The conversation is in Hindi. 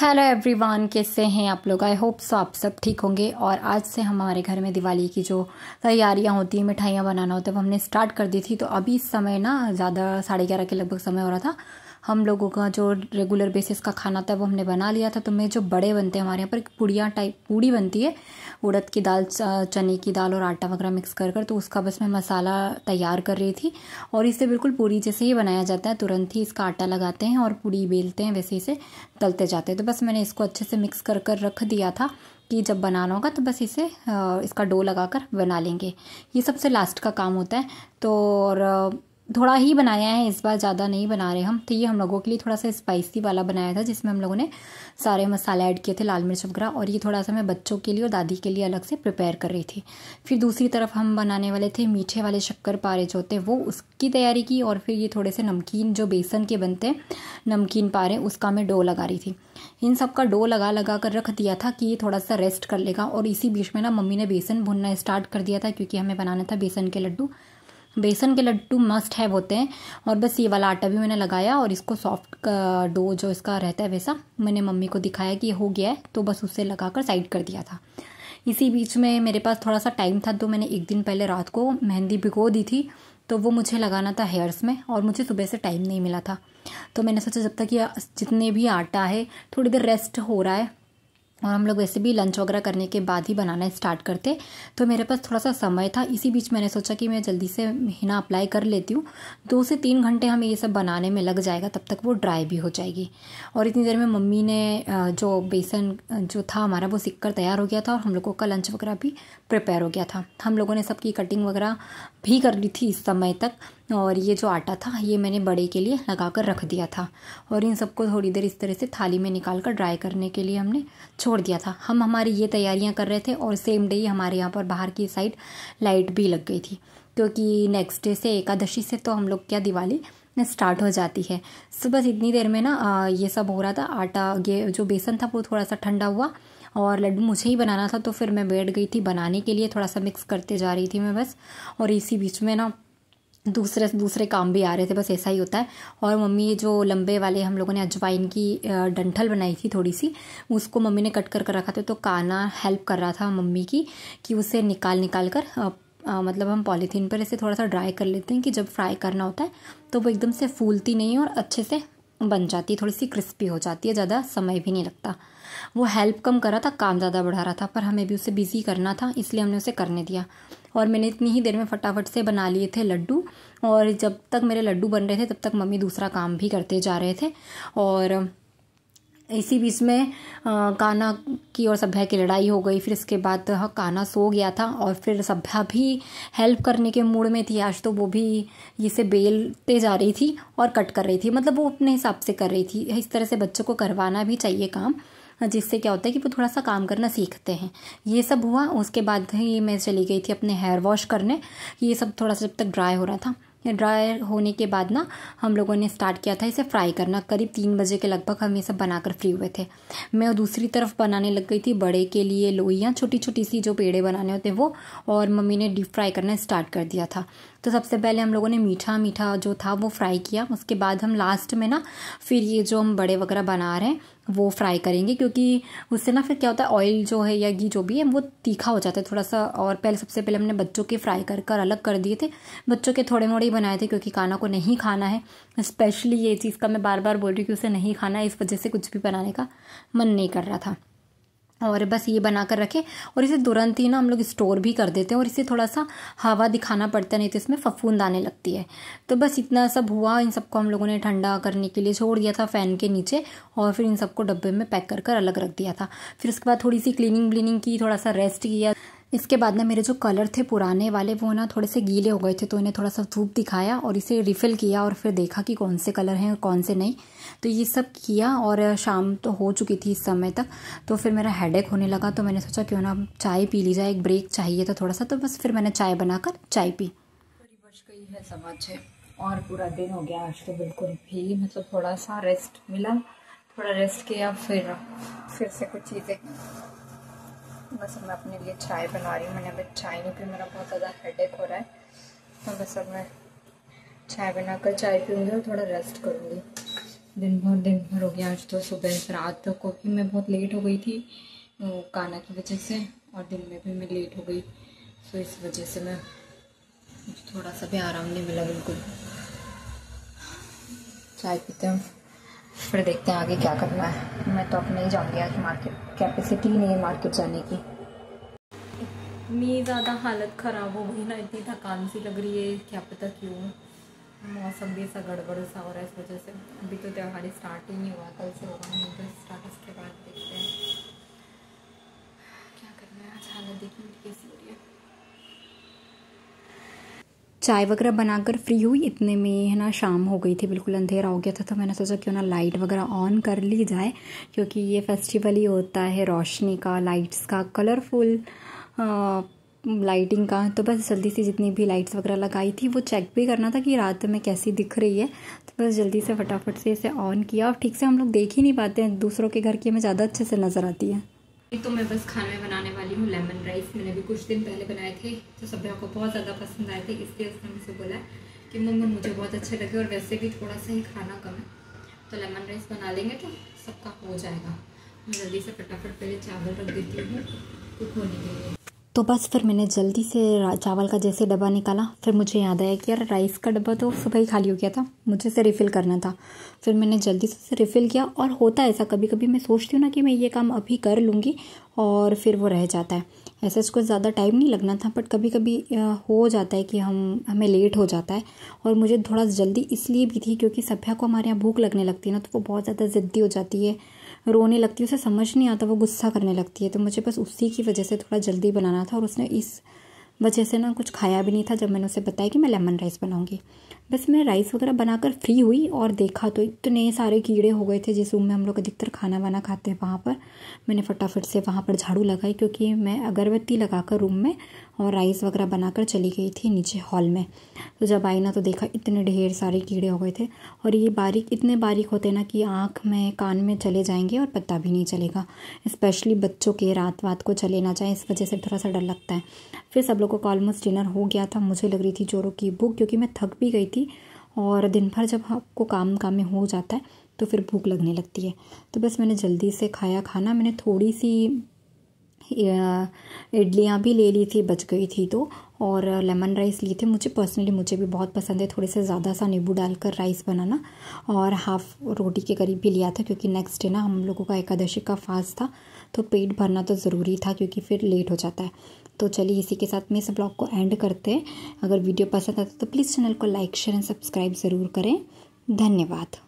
हेलो एवरीवन कैसे हैं आप लोग आई होप सो आप सब ठीक होंगे और आज से हमारे घर में दिवाली की जो तैयारियां होती हैं मिठाइयाँ बनाना होता है वो हमने स्टार्ट कर दी थी तो अभी समय ना ज़्यादा साढ़े ग्यारह के लगभग समय हो रहा था हम लोगों का जो रेगुलर बेसिस का खाना था वो हमने बना लिया था तो मैं जो बड़े बनते हैं हमारे यहाँ पर पुड़िया टाइप पूड़ी बनती है उड़द की दाल चने की दाल और आटा वगैरह मिक्स कर कर तो उसका बस मैं मसाला तैयार कर रही थी और इसे बिल्कुल पूरी जैसे ही बनाया जाता है तुरंत ही इसका आटा लगाते हैं और पूड़ी बेलते हैं वैसे इसे तलते जाते हैं तो बस मैंने इसको अच्छे से मिक्स कर कर रख दिया था कि जब बनाना होगा तो बस इसे इसका डो लगा कर बना लेंगे ये सबसे लास्ट का काम होता है तो और थोड़ा ही बनाया है इस बार ज़्यादा नहीं बना रहे हम तो ये हम लोगों के लिए थोड़ा सा स्पाइसी वाला बनाया था जिसमें हम लोगों ने सारे मसाले ऐड किए थे लाल मिर्च वगैरह और ये थोड़ा सा मैं बच्चों के लिए और दादी के लिए अलग से प्रिपेयर कर रही थी फिर दूसरी तरफ हम बनाने वाले थे मीठे वाले शक्कर पारे जो होते वो उसकी तैयारी की और फिर ये थोड़े से नमकीन जो बेसन के बनते हैं नमकीन पारे उसका मैं डो लगा रही थी इन सब का डो लगा लगा कर रख दिया था कि ये थोड़ा सा रेस्ट कर लेगा और इसी बीच में ना मम्मी ने बेसन भुनना स्टार्ट कर दिया था क्योंकि हमें बनाना था बेसन के लड्डू बेसन के लड्डू मस्ट हैव होते हैं और बस ये वाला आटा भी मैंने लगाया और इसको सॉफ्ट डो जो इसका रहता है वैसा मैंने मम्मी को दिखाया कि ये हो गया है तो बस उससे लगा कर साइड कर दिया था इसी बीच में मेरे पास थोड़ा सा टाइम था तो मैंने एक दिन पहले रात को मेहंदी भिगो दी थी तो वो मुझे लगाना था हेयर्स में और मुझे सुबह से टाइम नहीं मिला था तो मैंने सोचा जब तक ये जितने भी आटा है थोड़ी देर रेस्ट हो रहा है और हम लोग वैसे भी लंच वगैरह करने के बाद ही बनाना स्टार्ट करते तो मेरे पास थोड़ा सा समय था इसी बीच मैंने सोचा कि मैं जल्दी से हिना अप्लाई कर लेती हूँ दो से तीन घंटे हमें ये सब बनाने में लग जाएगा तब तक वो ड्राई भी हो जाएगी और इतनी देर में मम्मी ने जो बेसन जो था हमारा वो सीख तैयार हो गया था और हम लोगों का लंच वगैरह भी प्रिपेयर हो गया था हम लोगों ने सबकी कटिंग वगैरह भी कर ली थी इस समय तक और ये जो आटा था ये मैंने बड़े के लिए लगा कर रख दिया था और इन सबको थोड़ी देर इस तरह से थाली में निकाल कर ड्राई करने के लिए हमने छोड़ दिया था हम हमारी ये तैयारियाँ कर रहे थे और सेम डे ही हमारे यहाँ पर बाहर की साइड लाइट भी लग गई थी क्योंकि नेक्स्ट डे से एकादशी से तो हम लोग क्या दिवाली स्टार्ट हो जाती है सो तो बस इतनी देर में ना ये सब हो रहा था आटा ये जो बेसन था वो थोड़ा सा ठंडा हुआ और लड्डू मुझे ही बनाना था तो फिर मैं बैठ गई थी बनाने के लिए थोड़ा सा मिक्स करते जा रही थी मैं बस और इसी बीच में ना दूसरे दूसरे काम भी आ रहे थे बस ऐसा ही होता है और मम्मी ये जो लंबे वाले हम लोगों ने अजवाइन की डंठल बनाई थी थोड़ी सी उसको मम्मी ने कट कर कर रखा था तो काना हेल्प कर रहा था मम्मी की कि उसे निकाल निकाल कर आ, मतलब हम पॉलीथीन पर ऐसे थोड़ा सा ड्राई कर लेते हैं कि जब फ्राई करना होता है तो वो एकदम से फूलती नहीं और अच्छे से बन जाती है थोड़ी सी क्रिस्पी हो जाती है ज़्यादा समय भी नहीं लगता वो हेल्प कम कर रहा था काम ज़्यादा बढ़ा रहा था पर हमें भी उसे बिज़ी करना था इसलिए हमने उसे करने दिया और मैंने इतनी ही देर में फटाफट से बना लिए थे लड्डू और जब तक मेरे लड्डू बन रहे थे तब तक मम्मी दूसरा काम भी करते जा रहे थे और इसी बीच में काना की और सभ्या की लड़ाई हो गई फिर इसके बाद काना सो गया था और फिर सभ्या भी हेल्प करने के मूड में थी आज तो वो भी इसे बेलते जा रही थी और कट कर रही थी मतलब वो अपने हिसाब से कर रही थी इस तरह से बच्चों को करवाना भी चाहिए काम जिससे क्या होता है कि वो थोड़ा सा काम करना सीखते हैं ये सब हुआ उसके बाद ही मैं चली गई थी अपने हेयर वॉश करने ये सब थोड़ा सा जब तक ड्राई हो रहा था ड्राई होने के बाद ना हम लोगों ने स्टार्ट किया था इसे फ्राई करना करीब तीन बजे के लगभग हम ये सब बनाकर फ्री हुए थे मैं दूसरी तरफ बनाने लग गई थी बड़े के लिए लोइयाँ छोटी छोटी सी जो पेड़े बनाने होते हैं वो और मम्मी ने डीप फ्राई करना स्टार्ट कर दिया था तो सबसे पहले हम लोगों ने मीठा मीठा जो था वो फ्राई किया उसके बाद हम लास्ट में ना फिर ये जो हम बड़े वगैरह बना रहे हैं वो फ्राई करेंगे क्योंकि उससे ना फिर क्या होता है ऑयल जो है या घी जो भी है वो तीखा हो जाता है थोड़ा सा और पहले सबसे पहले हमने बच्चों के फ्राई कर कर अलग कर दिए थे बच्चों के थोड़े मोड़े ही बनाए थे क्योंकि खाना को नहीं खाना है स्पेशली ये चीज़ का मैं बार बार बोल रही हूँ कि उसे नहीं खाना है इस वजह से कुछ भी बनाने का मन नहीं कर रहा था और बस ये बना कर रखें और इसे तुरंत ही ना हम लोग स्टोर भी कर देते हैं और इसे थोड़ा सा हवा दिखाना पड़ता है नहीं तो इसमें फफूंद आने लगती है तो बस इतना सब हुआ इन सबको हम लोगों ने ठंडा करने के लिए छोड़ दिया था फ़ैन के नीचे और फिर इन सबको डब्बे में पैक कर कर अलग रख दिया था फिर उसके बाद थोड़ी सी क्लीनिंग व्लिनिंग की थोड़ा सा रेस्ट किया इसके बाद ना मेरे जो कलर थे पुराने वाले वो ना थोड़े से गीले हो गए थे तो इन्हें थोड़ा सा धूप दिखाया और इसे रिफ़िल किया और फिर देखा कि कौन से कलर हैं और कौन से नहीं तो ये सब किया और शाम तो हो चुकी थी इस समय तक तो फिर मेरा हेडेक होने लगा तो मैंने सोचा क्यों ना चाय पी ली जाए एक ब्रेक चाहिए था थोड़ा सा तो बस फिर मैंने चाय बनाकर चाय पी बच गई है सवा छः और पूरा दिन हो गया आज तो बिल्कुल भी मतलब थोड़ा सा रेस्ट मिला थोड़ा रेस्ट किया फिर फिर से कुछ चीज़ें बस मैं अपने लिए चाय बना रही हूँ मैंने अभी चाय नहीं पी मेरा बहुत ज़्यादा हेडेक हो रहा है तो बस अब मैं चाय बनाकर चाय पीऊँगी और थोड़ा रेस्ट करूँगी दिन भर दिन भर हो गया आज तो सुबह रात को भी मैं बहुत लेट हो गई थी काना तो की वजह से और दिन में भी मैं लेट हो गई तो इस वजह से मैं थोड़ा सा भी आराम नहीं मिला बिल्कुल चाय पीते हैं फिर देखते हैं आगे क्या करना है मैं तो अब नहीं जाऊँगी आज मार्केट कैपेसिटी ही नहीं है मार्केट जाने की इतनी ज़्यादा हालत ख़राब हो गई ना इतनी थकान सी लग रही है क्या पता क्यों मौसम भी ऐसा गड़बड़ सा हो रहा है इस वजह से अभी तो त्यौहार स्टार्ट ही नहीं हुआ कल से चाय वगैरह बनाकर फ्री हुई इतने में है ना शाम हो गई थी बिल्कुल अंधेरा हो गया था तो मैंने सोचा क्यों ना लाइट वगैरह ऑन कर ली जाए क्योंकि ये फेस्टिवल ही होता है रोशनी का लाइट्स का कलरफुल लाइटिंग का तो बस जल्दी से जितनी भी लाइट्स वगैरह लगाई थी वो चेक भी करना था कि रात में कैसी दिख रही है तो बस जल्दी से फटाफट से इसे ऑन किया और ठीक से हम लोग देख ही नहीं पाते हैं दूसरों के घर की हमें ज़्यादा अच्छे से नज़र आती है तो मैं बस खाने में बनाने वाली हूँ लेमन राइस मैंने भी कुछ दिन पहले बनाए थे तो सभ्या को बहुत ज़्यादा पसंद आए थे इसलिए उसने मुझसे बोला कि मम्मा मुझे बहुत अच्छे लगे और वैसे भी थोड़ा सा ही खाना कम है तो लेमन राइस बना लेंगे तो सबका हो जाएगा मैं जल्दी से फटाफट पहले चावल रख देती हूँ कुक होने के लिए तो बस फिर मैंने जल्दी से चावल का जैसे डब्बा निकाला फिर मुझे याद आया कि यार राइस का डब्बा तो सुबह ही खाली हो गया था मुझे इसे रिफ़िल करना था फिर मैंने जल्दी से उसे रिफ़िल किया और होता है ऐसा कभी कभी मैं सोचती हूँ ना कि मैं ये काम अभी कर लूँगी और फिर वो रह जाता है ऐसे इसको ज़्यादा टाइम नहीं लगना था बट कभी कभी हो जाता है कि हम हमें लेट हो जाता है और मुझे थोड़ा जल्दी इसलिए भी थी क्योंकि सभ्या को हमारे यहाँ भूख लगने लगती है ना तो वो बहुत ज़्यादा ज़िद्दी हो जाती है रोने लगती है उसे समझ नहीं आता वो गुस्सा करने लगती है तो मुझे बस उसी की वजह से थोड़ा जल्दी बनाना था और उसने इस वजह से ना कुछ खाया भी नहीं था जब मैंने उसे बताया कि मैं लेमन राइस बनाऊँगी बस मैं राइस वगैरह बनाकर फ्री हुई और देखा तो इतने सारे कीड़े हो गए थे जिस रूम में हम लोग अधिकतर खाना वाना खाते हैं वहाँ पर मैंने फटाफट से वहाँ पर झाड़ू लगाई क्योंकि मैं अगरबत्ती लगाकर रूम में और राइस वगैरह बनाकर चली गई थी नीचे हॉल में तो जब आई ना तो देखा इतने ढेर सारे कीड़े हो गए थे और ये बारीक इतने बारीक होते ना कि आँख में कान में चले जाएंगे और पता भी नहीं चलेगा स्पेशली बच्चों के रात वात को चले ना जाए इस वजह से थोड़ा सा डर लगता है फिर सब लोगों का ऑलमोस्ट डिनर हो गया था मुझे लग रही थी जोरों की भूख क्योंकि मैं थक भी गई थी और दिन भर जब आपको काम काम में हो जाता है तो फिर भूख लगने लगती है तो बस मैंने जल्दी से खाया खाना मैंने थोड़ी सी इडलियाँ भी ले ली थी बच गई थी तो और लेमन राइस लिए थे मुझे पर्सनली मुझे भी बहुत पसंद है थोड़े से ज़्यादा सा नींबू डालकर राइस बनाना और हाफ़ रोटी के करीब भी लिया था क्योंकि नेक्स्ट डे ना हम लोगों का एकादशी का फास्ट था तो पेट भरना तो ज़रूरी था क्योंकि फिर लेट हो जाता है तो चलिए इसी के साथ मैं इस ब्लॉग को एंड करते हैं अगर वीडियो पसंद आता तो प्लीज़ चैनल को लाइक शेयर एंड सब्सक्राइब ज़रूर करें धन्यवाद